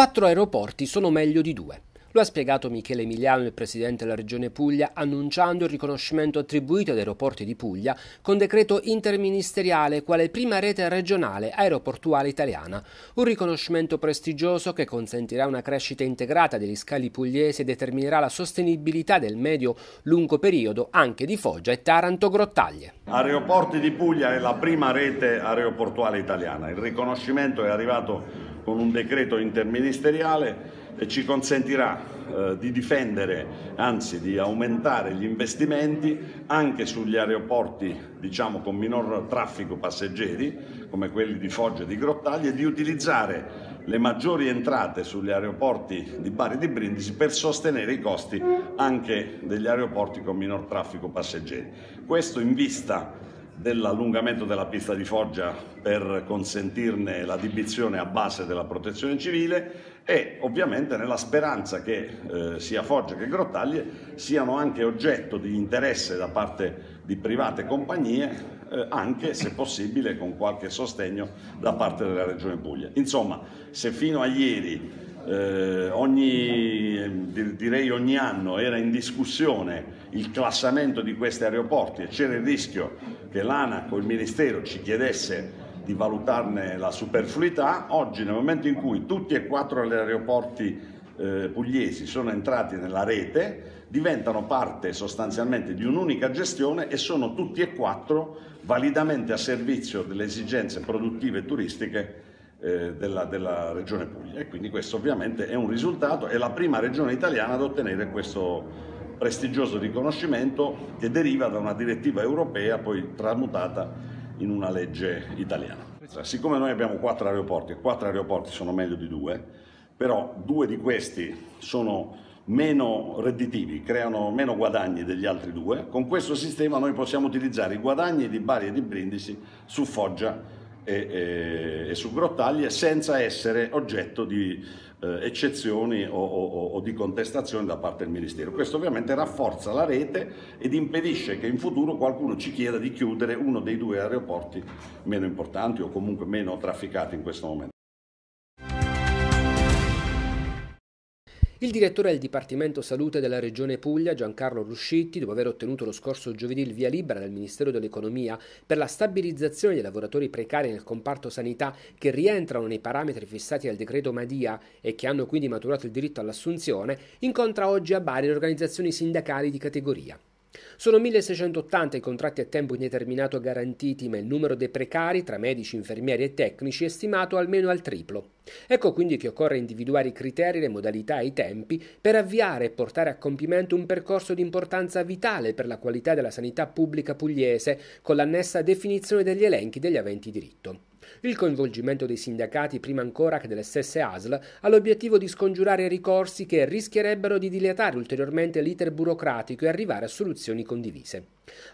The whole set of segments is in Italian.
Quattro aeroporti sono meglio di due. Lo ha spiegato Michele Emiliano, il presidente della Regione Puglia, annunciando il riconoscimento attribuito ad Aeroporti di Puglia con decreto interministeriale quale prima rete regionale aeroportuale italiana. Un riconoscimento prestigioso che consentirà una crescita integrata degli scali pugliesi e determinerà la sostenibilità del medio-lungo periodo anche di Foggia e Taranto-Grottaglie. Aeroporti di Puglia è la prima rete aeroportuale italiana. Il riconoscimento è arrivato con un decreto interministeriale e ci consentirà eh, di difendere, anzi di aumentare gli investimenti anche sugli aeroporti diciamo, con minor traffico passeggeri, come quelli di Foggia e di Grottaglia, e di utilizzare le maggiori entrate sugli aeroporti di Bari e di Brindisi per sostenere i costi anche degli aeroporti con minor traffico passeggeri. Questo in vista dell'allungamento della pista di Foggia per consentirne la dibizione a base della protezione civile e ovviamente nella speranza che eh, sia Foggia che Grottaglie siano anche oggetto di interesse da parte di private compagnie eh, anche se possibile con qualche sostegno da parte della Regione Puglia. Insomma, se fino a ieri eh, ogni, direi ogni anno era in discussione il classamento di questi aeroporti e c'era il rischio che l'ANAC o il Ministero ci chiedesse di valutarne la superfluità, oggi nel momento in cui tutti e quattro gli aeroporti eh, pugliesi sono entrati nella rete, diventano parte sostanzialmente di un'unica gestione e sono tutti e quattro validamente a servizio delle esigenze produttive e turistiche eh, della, della, regione Puglia e quindi questo ovviamente è un risultato, è la prima regione italiana ad ottenere questo prestigioso riconoscimento che deriva da una direttiva europea poi tramutata in una legge italiana. Siccome noi abbiamo quattro aeroporti, e quattro aeroporti sono meglio di due, però due di questi sono meno redditivi, creano meno guadagni degli altri due, con questo sistema noi possiamo utilizzare i guadagni di Bari e di Brindisi su Foggia e, e, e su grottaglie senza essere oggetto di eh, eccezioni o, o, o, di contestazioni da parte del Ministero. Questo ovviamente rafforza la rete ed impedisce che in futuro qualcuno ci chieda di chiudere uno dei due aeroporti meno importanti o comunque meno trafficati in questo momento. Il direttore del Dipartimento Salute della Regione Puglia, Giancarlo Ruscitti, dopo aver ottenuto lo scorso giovedì il via libera dal Ministero dell'Economia per la stabilizzazione dei lavoratori precari nel comparto sanità che rientrano nei parametri fissati dal decreto Madia e che hanno quindi maturato il diritto all'assunzione, incontra oggi a Bari le organizzazioni sindacali di categoria. Sono 1680 i contratti a tempo indeterminato garantiti, ma il numero dei precari tra medici, infermieri e tecnici è stimato almeno al triplo. Ecco quindi che occorre individuare i criteri, le modalità e i tempi per avviare e portare a compimento un percorso di importanza vitale per la qualità della sanità pubblica pugliese, con l'annessa definizione degli elenchi degli aventi diritto. Il coinvolgimento dei sindacati, prima ancora che delle stesse ASL, ha l'obiettivo di scongiurare ricorsi che rischierebbero di dilatare ulteriormente l'iter burocratico e arrivare a soluzioni condivise.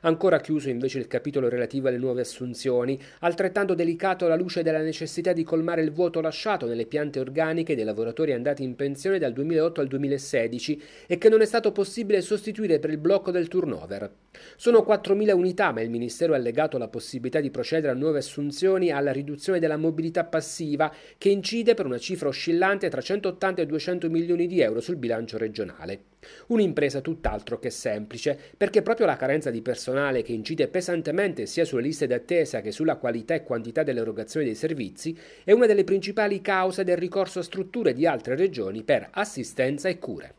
Ancora chiuso invece il capitolo relativo alle nuove assunzioni, altrettanto delicato alla luce della necessità di colmare il vuoto lasciato nelle piante organiche dei lavoratori andati in pensione dal 2008 al 2016 e che non è stato possibile sostituire per il blocco del turnover. Sono 4.000 unità, ma il Ministero ha legato la possibilità di procedere a nuove assunzioni alla riduzione della mobilità passiva che incide per una cifra oscillante tra 180 e 200 milioni di euro sul bilancio regionale. Un'impresa tutt'altro che semplice, perché proprio la carenza di personale che incide pesantemente sia sulle liste d'attesa che sulla qualità e quantità dell'erogazione dei servizi è una delle principali cause del ricorso a strutture di altre regioni per assistenza e cure.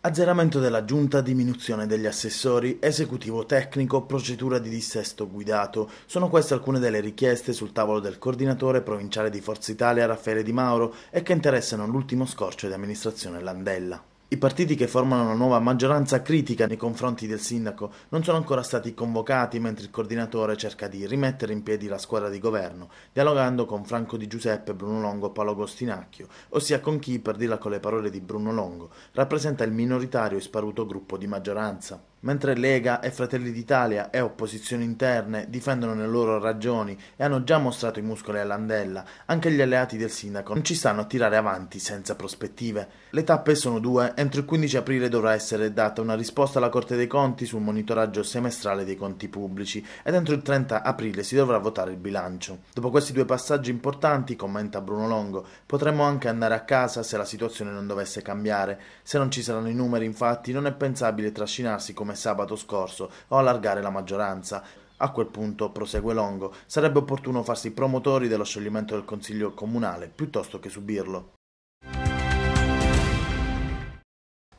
Azzeramento della giunta, diminuzione degli assessori, esecutivo tecnico, procedura di dissesto guidato. Sono queste alcune delle richieste sul tavolo del coordinatore provinciale di Forza Italia Raffaele Di Mauro e che interessano l'ultimo scorcio di amministrazione Landella. I partiti che formano la nuova maggioranza critica nei confronti del sindaco non sono ancora stati convocati mentre il coordinatore cerca di rimettere in piedi la squadra di governo, dialogando con Franco Di Giuseppe, Bruno Longo e Paolo Agostinacchio, ossia con chi, per dirla con le parole di Bruno Longo, rappresenta il minoritario e sparuto gruppo di maggioranza. Mentre Lega e Fratelli d'Italia e opposizioni interne difendono le loro ragioni e hanno già mostrato i muscoli all'andella, anche gli alleati del sindaco non ci stanno a tirare avanti senza prospettive. Le tappe sono due, entro il 15 aprile dovrà essere data una risposta alla Corte dei Conti sul monitoraggio semestrale dei conti pubblici ed entro il 30 aprile si dovrà votare il bilancio. Dopo questi due passaggi importanti, commenta Bruno Longo, potremmo anche andare a casa se la situazione non dovesse cambiare. Se non ci saranno i numeri infatti non è pensabile trascinarsi come come sabato scorso o allargare la maggioranza. A quel punto, prosegue Longo, sarebbe opportuno farsi promotori dello scioglimento del Consiglio comunale piuttosto che subirlo.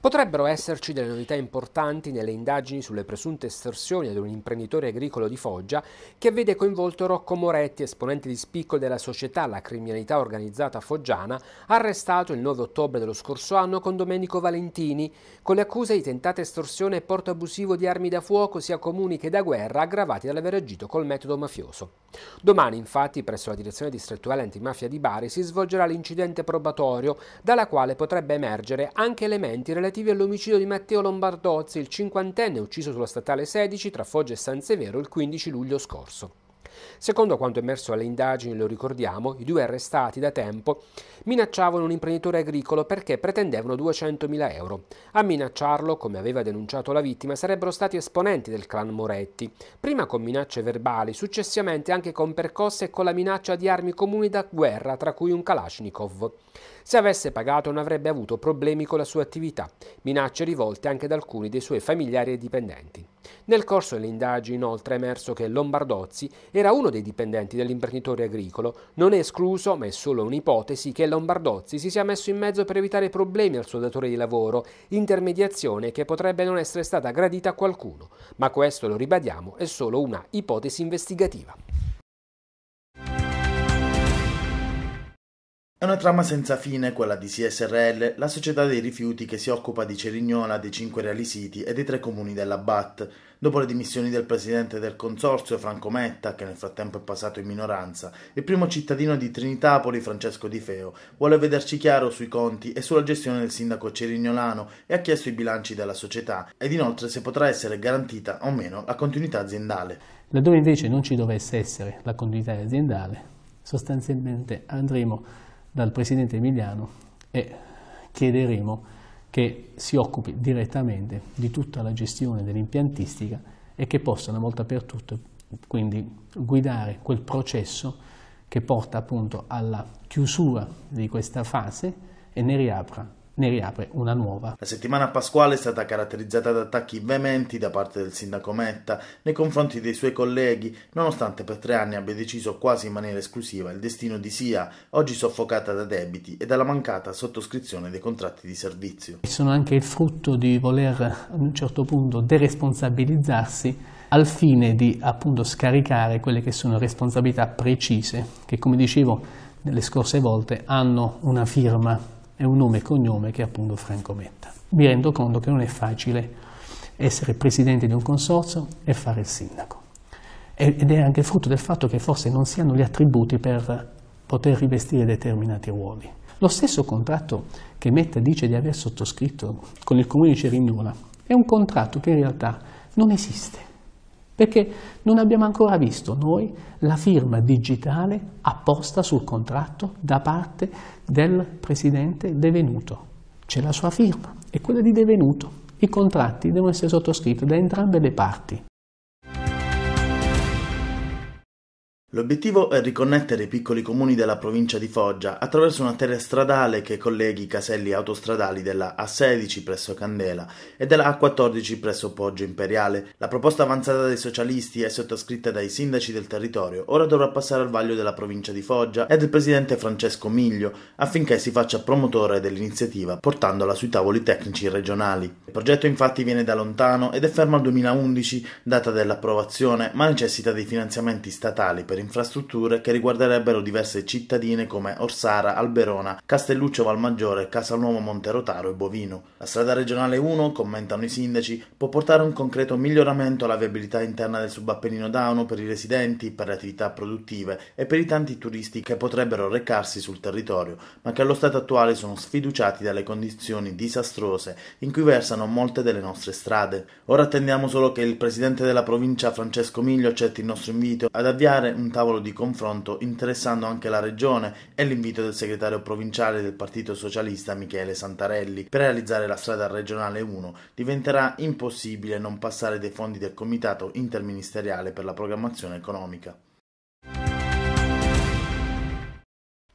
Potrebbero esserci delle novità importanti nelle indagini sulle presunte estorsioni ad un imprenditore agricolo di Foggia che vede coinvolto Rocco Moretti, esponente di spicco della società La Criminalità Organizzata Foggiana, arrestato il 9 ottobre dello scorso anno con Domenico Valentini, con le accuse di tentata estorsione e porto abusivo di armi da fuoco sia comuni che da guerra aggravati dall'aver agito col metodo mafioso. Domani infatti presso la direzione distrettuale antimafia di Bari si svolgerà l'incidente probatorio dalla quale potrebbe emergere anche elementi relativi relativi all'omicidio di Matteo Lombardozzi, il cinquantenne ucciso sulla statale 16 tra Foggia e San Severo il 15 luglio scorso. Secondo quanto emerso alle indagini, lo ricordiamo, i due arrestati da tempo minacciavano un imprenditore agricolo perché pretendevano 200.000 euro. A minacciarlo, come aveva denunciato la vittima, sarebbero stati esponenti del clan Moretti, prima con minacce verbali, successivamente anche con percosse e con la minaccia di armi comuni da guerra, tra cui un Kalashnikov. Se avesse pagato non avrebbe avuto problemi con la sua attività, minacce rivolte anche da alcuni dei suoi familiari e dipendenti. Nel corso delle indagini inoltre è emerso che Lombardozzi era uno dei dipendenti dell'imprenditore agricolo. Non è escluso, ma è solo un'ipotesi, che Lombardozzi si sia messo in mezzo per evitare problemi al suo datore di lavoro, intermediazione che potrebbe non essere stata gradita a qualcuno. Ma questo, lo ribadiamo, è solo una ipotesi investigativa. È una trama senza fine quella di CSRL, la società dei rifiuti che si occupa di Cerignola, dei cinque reali siti e dei tre comuni della BAT, dopo le dimissioni del presidente del consorzio Franco Metta, che nel frattempo è passato in minoranza, il primo cittadino di Trinitapoli, Francesco Di Feo, vuole vederci chiaro sui conti e sulla gestione del sindaco cerignolano e ha chiesto i bilanci della società ed inoltre se potrà essere garantita o meno la continuità aziendale. Laddove invece non ci dovesse essere la continuità aziendale, sostanzialmente andremo dal presidente Emiliano e chiederemo che si occupi direttamente di tutta la gestione dell'impiantistica e che possa una volta per tutte quindi guidare quel processo che porta appunto alla chiusura di questa fase e ne riapra ne riapre una nuova. La settimana pasquale è stata caratterizzata da attacchi veementi da parte del sindaco Metta nei confronti dei suoi colleghi, nonostante per tre anni abbia deciso quasi in maniera esclusiva il destino di SIA, oggi soffocata da debiti e dalla mancata sottoscrizione dei contratti di servizio. Sono anche il frutto di voler ad un certo punto deresponsabilizzarsi al fine di appunto scaricare quelle che sono responsabilità precise che come dicevo nelle scorse volte hanno una firma è un nome e cognome che è appunto Franco Metta. Mi rendo conto che non è facile essere presidente di un consorzio e fare il sindaco. Ed è anche frutto del fatto che forse non si hanno gli attributi per poter rivestire determinati ruoli. Lo stesso contratto che Metta dice di aver sottoscritto con il comune di Cerignola è un contratto che in realtà non esiste perché non abbiamo ancora visto noi la firma digitale apposta sul contratto da parte del presidente Devenuto. C'è la sua firma, è quella di Devenuto. I contratti devono essere sottoscritti da entrambe le parti. L'obiettivo è riconnettere i piccoli comuni della provincia di Foggia attraverso una terra stradale che colleghi i caselli autostradali della A16 presso Candela e della A14 presso Poggio Imperiale. La proposta avanzata dai socialisti e sottoscritta dai sindaci del territorio ora dovrà passare al vaglio della provincia di Foggia e del presidente Francesco Miglio affinché si faccia promotore dell'iniziativa portandola sui tavoli tecnici regionali. Il progetto infatti viene da lontano ed è fermo al 2011, data dell'approvazione, ma necessita dei finanziamenti statali per altre infrastrutture che riguarderebbero diverse cittadine come Orsara, Alberona, Castelluccio Valmaggiore, Casalnuovo Monterotaro e Bovino. La strada regionale 1, commentano i sindaci, può portare un concreto miglioramento alla viabilità interna del subappennino Dauno per i residenti, per le attività produttive e per i tanti turisti che potrebbero recarsi sul territorio, ma che allo stato attuale sono sfiduciati dalle condizioni disastrose in cui versano molte delle nostre strade. Ora attendiamo solo che il presidente della provincia Francesco Miglio accetti il nostro invito ad avviare un tavolo di confronto interessando anche la regione e l'invito del segretario provinciale del Partito Socialista Michele Santarelli. Per realizzare la strada regionale 1 diventerà impossibile non passare dei fondi del Comitato interministeriale per la programmazione economica.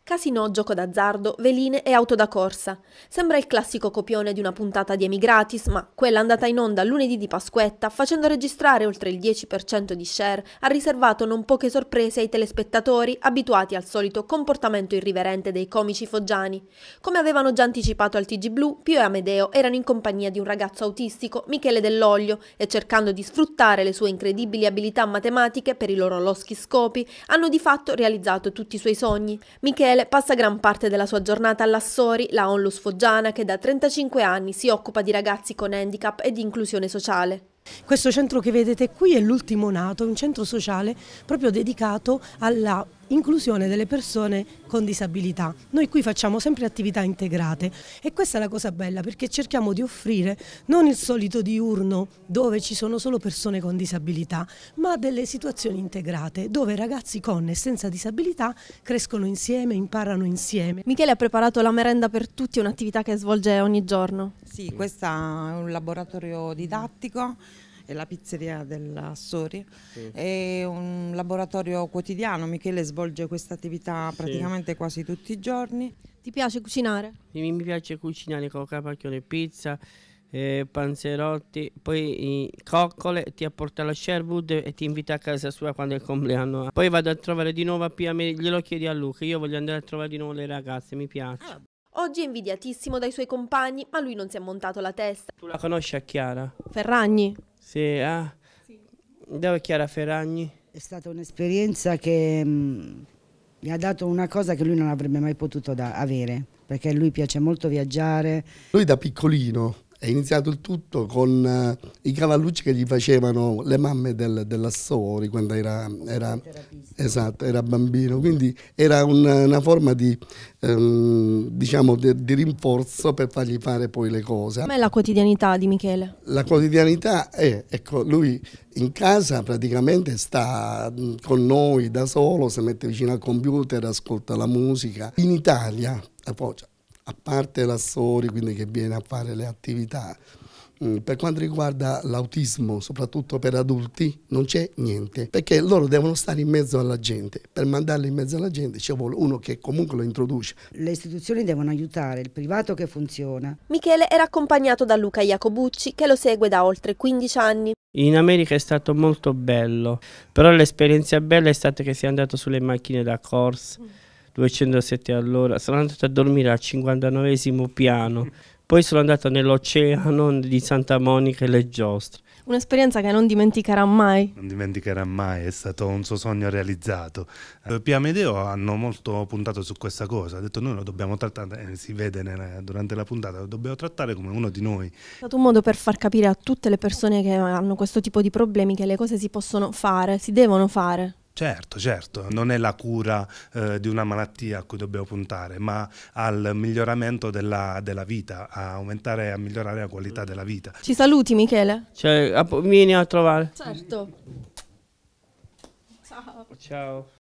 Casino, gioco d'azzardo, veline e auto da corsa. Sembra il classico copione di una puntata di Emigratis, ma quella andata in onda lunedì di Pasquetta, facendo registrare oltre il 10% di share, ha riservato non poche sorprese ai telespettatori abituati al solito comportamento irriverente dei comici foggiani. Come avevano già anticipato al TG Blu, Pio e Amedeo erano in compagnia di un ragazzo autistico, Michele Dell'Oglio, e cercando di sfruttare le sue incredibili abilità matematiche per i loro loschi scopi, hanno di fatto realizzato tutti i suoi sogni. Michele Michele passa gran parte della sua giornata all'Assori, la onlus foggiana che da 35 anni si occupa di ragazzi con handicap e di inclusione sociale. Questo centro che vedete qui è l'ultimo nato, un centro sociale proprio dedicato alla inclusione delle persone con disabilità. Noi qui facciamo sempre attività integrate e questa è la cosa bella perché cerchiamo di offrire non il solito diurno dove ci sono solo persone con disabilità, ma delle situazioni integrate dove ragazzi con e senza disabilità crescono insieme, imparano insieme. Michele ha preparato la merenda per tutti, un'attività che svolge ogni giorno. Sì, questo è un laboratorio didattico è la pizzeria della Sori, sì. è un laboratorio quotidiano, Michele svolge questa attività praticamente sì. quasi tutti i giorni. Ti piace cucinare? Mi, piace cucinare con capacchione pizza, eh, panzerotti, poi coccole, ti apporta la Sherwood e ti invita a casa sua quando è il compleanno. Poi vado a trovare di nuovo a Pia, glielo chiedi a Luca, io voglio andare a trovare di nuovo le ragazze, mi piace. Ah. Oggi è invidiatissimo dai suoi compagni, ma lui non si è montato la testa. Tu la conosci a Chiara? Ferragni? Sì, ah. Sì. Dove Chiara Ferragni? È stata un'esperienza che mh, mm, gli ha dato una cosa che lui non avrebbe mai potuto avere, perché a lui piace molto viaggiare. Lui da piccolino è iniziato il tutto con uh, i cavallucci che gli facevano le mamme del, dell'Assori quando era, era, esatto, era, bambino, quindi era una, una forma di, um, diciamo, di, di, rinforzo per fargli fare poi le cose. Come è la quotidianità di Michele? La quotidianità è, ecco, lui in casa praticamente sta mm, con noi da solo, si mette vicino al computer, ascolta la musica. In Italia, eh, poi, cioè, a parte la Sori, quindi che viene a fare le attività. Mm, per quanto riguarda l'autismo, soprattutto per adulti, non c'è niente, perché loro devono stare in mezzo alla gente. Per mandarli in mezzo alla gente ci vuole uno che comunque lo introduce. Le istituzioni devono aiutare il privato che funziona. Michele era accompagnato da Luca Iacobucci, che lo segue da oltre 15 anni. In America è stato molto bello, però l'esperienza bella è stata che si è andato sulle macchine da corsa mm. 207 all'ora, sono andato a dormire al 59 piano, poi sono andato nell'oceano di Santa Monica e le giostre. Un'esperienza che non dimenticherà mai. Non dimenticherà mai, è stato un suo sogno realizzato. Eh, Pia Medeo hanno molto puntato su questa cosa, ha detto noi lo dobbiamo trattare, eh, si vede nella, durante la puntata, lo dobbiamo trattare come uno di noi. È stato un modo per far capire a tutte le persone che hanno questo tipo di problemi che le cose si possono fare, si devono fare. Certo, certo, non è la cura eh, di una malattia a cui dobbiamo puntare, ma al miglioramento della, della vita, a aumentare e a migliorare la qualità della vita. Ci saluti Michele? Cioè, vieni a trovare. Certo. Ciao. Ciao.